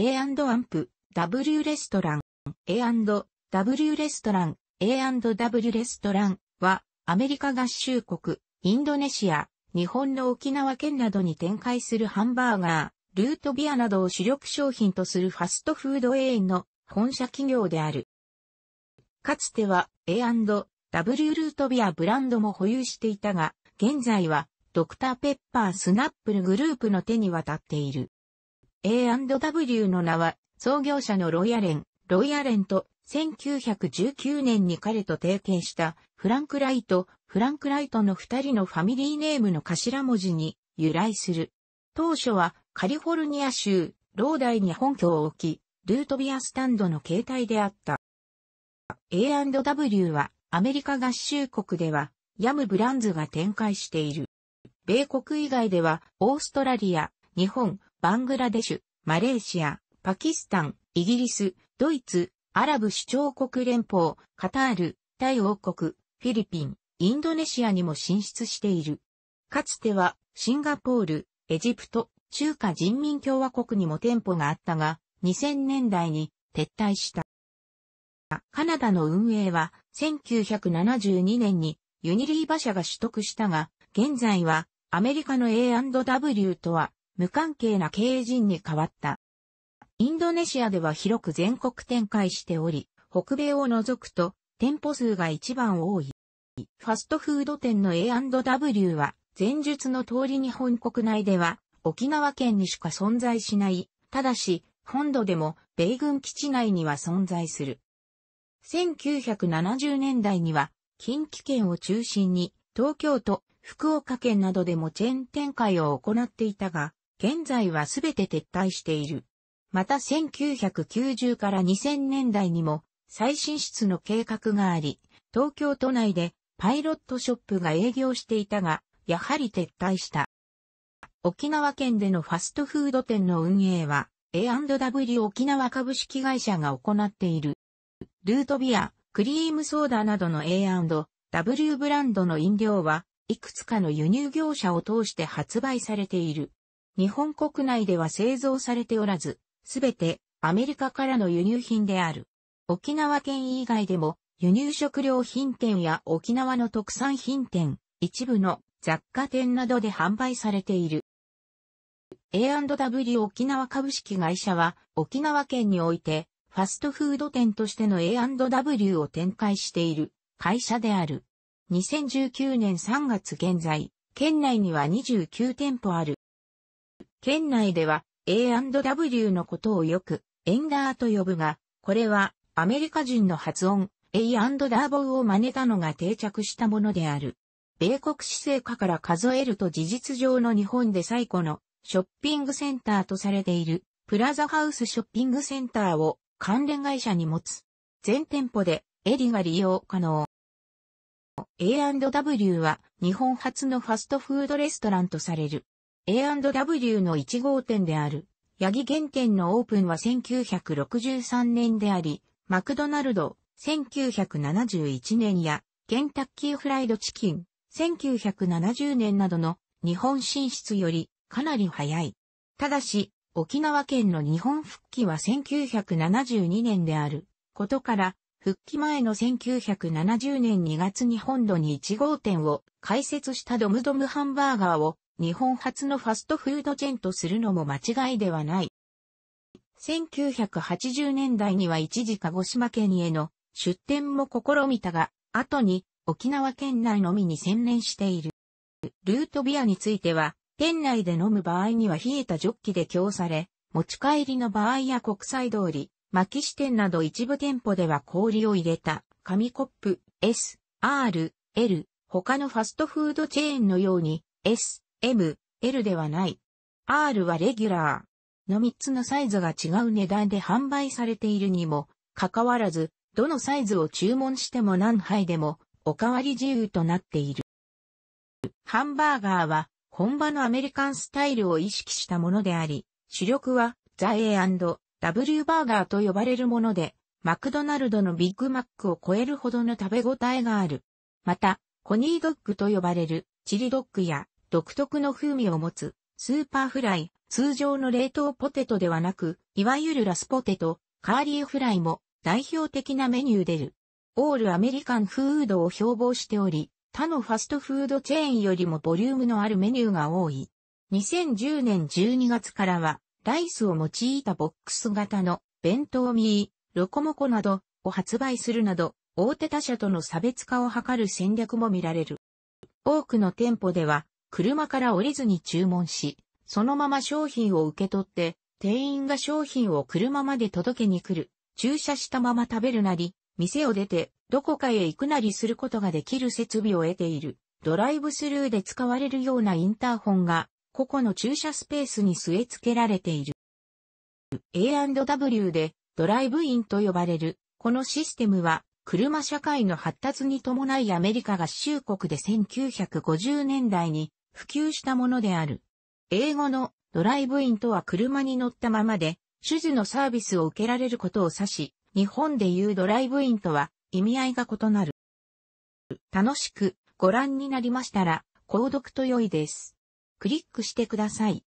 A&AMP、W レストラン、A&W レストラン、A&W レストランは、アメリカ合衆国、インドネシア、日本の沖縄県などに展開するハンバーガー、ルートビアなどを主力商品とするファストフード A の本社企業である。かつては A&W ルートビアブランドも保有していたが、現在はドクターペッパースナップルグループの手に渡っている。A&W の名は、創業者のロイアレン、ロイアレンと、1919年に彼と提携した、フランク・ライト、フランク・ライトの二人のファミリーネームの頭文字に由来する。当初は、カリフォルニア州、ローダイに本拠を置き、ルートビアスタンドの形態であった。A&W は、アメリカ合衆国では、ヤムブランズが展開している。米国以外では、オーストラリア、日本、バングラデシュ、マレーシア、パキスタン、イギリス、ドイツ、アラブ首長国連邦、カタール、タイ王国、フィリピン、インドネシアにも進出している。かつては、シンガポール、エジプト、中華人民共和国にも店舗があったが、2000年代に撤退した。カナダの運営は、1972年にユニリー馬車が取得したが、現在はアメリカの A&W とは無関係な経営陣に変わった。インドネシアでは広く全国展開しており、北米を除くと店舗数が一番多い。ファストフード店の A&W は前述の通り日本国内では沖縄県にしか存在しない。ただし、本土でも米軍基地内には存在する。1970年代には近畿圏を中心に東京都、福岡県などでもチェーン展開を行っていたが、現在はすべて撤退している。また1990から2000年代にも最新室の計画があり、東京都内でパイロットショップが営業していたが、やはり撤退した。沖縄県でのファストフード店の運営は A&W 沖縄株式会社が行っている。ルートビア、クリームソーダなどの A&W ブランドの飲料は、いくつかの輸入業者を通して発売されている。日本国内では製造されておらず、すべてアメリカからの輸入品である。沖縄県以外でも輸入食料品店や沖縄の特産品店、一部の雑貨店などで販売されている。A&W 沖縄株式会社は沖縄県においてファストフード店としての A&W を展開している会社である。2019年3月現在、県内には29店舗ある。県内では A&W のことをよくエンダーと呼ぶが、これはアメリカ人の発音 A&W を真似たのが定着したものである。米国市政下から数えると事実上の日本で最古のショッピングセンターとされているプラザハウスショッピングセンターを関連会社に持つ。全店舗でエリが利用可能。A&W は日本初のファストフードレストランとされる。A&W の1号店である、ヤギ原店のオープンは1963年であり、マクドナルド、1971年や、ケンタッキーフライドチキン、1970年などの日本進出よりかなり早い。ただし、沖縄県の日本復帰は1972年であることから、復帰前の1970年2月に本土に1号店を開設したドムドムハンバーガーを日本初のファストフードチェーンとするのも間違いではない。1980年代には一時鹿児島県への出店も試みたが、後に沖縄県内のみに専念している。ルートビアについては、店内で飲む場合には冷えたジョッキで供され、持ち帰りの場合や国際通り、薪き支店など一部店舗では氷を入れた、紙コップ、S、R、L、他のファストフードチェーンのように、S、M、L ではない。R はレギュラーの3つのサイズが違う値段で販売されているにもかかわらず、どのサイズを注文しても何杯でもおかわり自由となっている。ハンバーガーは本場のアメリカンスタイルを意識したものであり、主力はザ A&W バーガーと呼ばれるもので、マクドナルドのビッグマックを超えるほどの食べ応えがある。また、コニードッグと呼ばれるチリドッグや独特の風味を持つ、スーパーフライ、通常の冷凍ポテトではなく、いわゆるラスポテト、カーリーフライも代表的なメニューでる。オールアメリカンフードを標榜しており、他のファストフードチェーンよりもボリュームのあるメニューが多い。2010年12月からは、ライスを用いたボックス型の弁当ミー、ロコモコなどを発売するなど、大手他社との差別化を図る戦略も見られる。多くの店舗では、車から降りずに注文し、そのまま商品を受け取って、店員が商品を車まで届けに来る、駐車したまま食べるなり、店を出て、どこかへ行くなりすることができる設備を得ている、ドライブスルーで使われるようなインターホンが、個々の駐車スペースに据え付けられている。A&W で、ドライブインと呼ばれる、このシステムは、車社会の発達に伴いアメリカ合衆国で1950年代に普及したものである。英語のドライブインとは車に乗ったままで、手術のサービスを受けられることを指し、日本でいうドライブインとは意味合いが異なる。楽しくご覧になりましたら、購読と良いです。クリックしてください。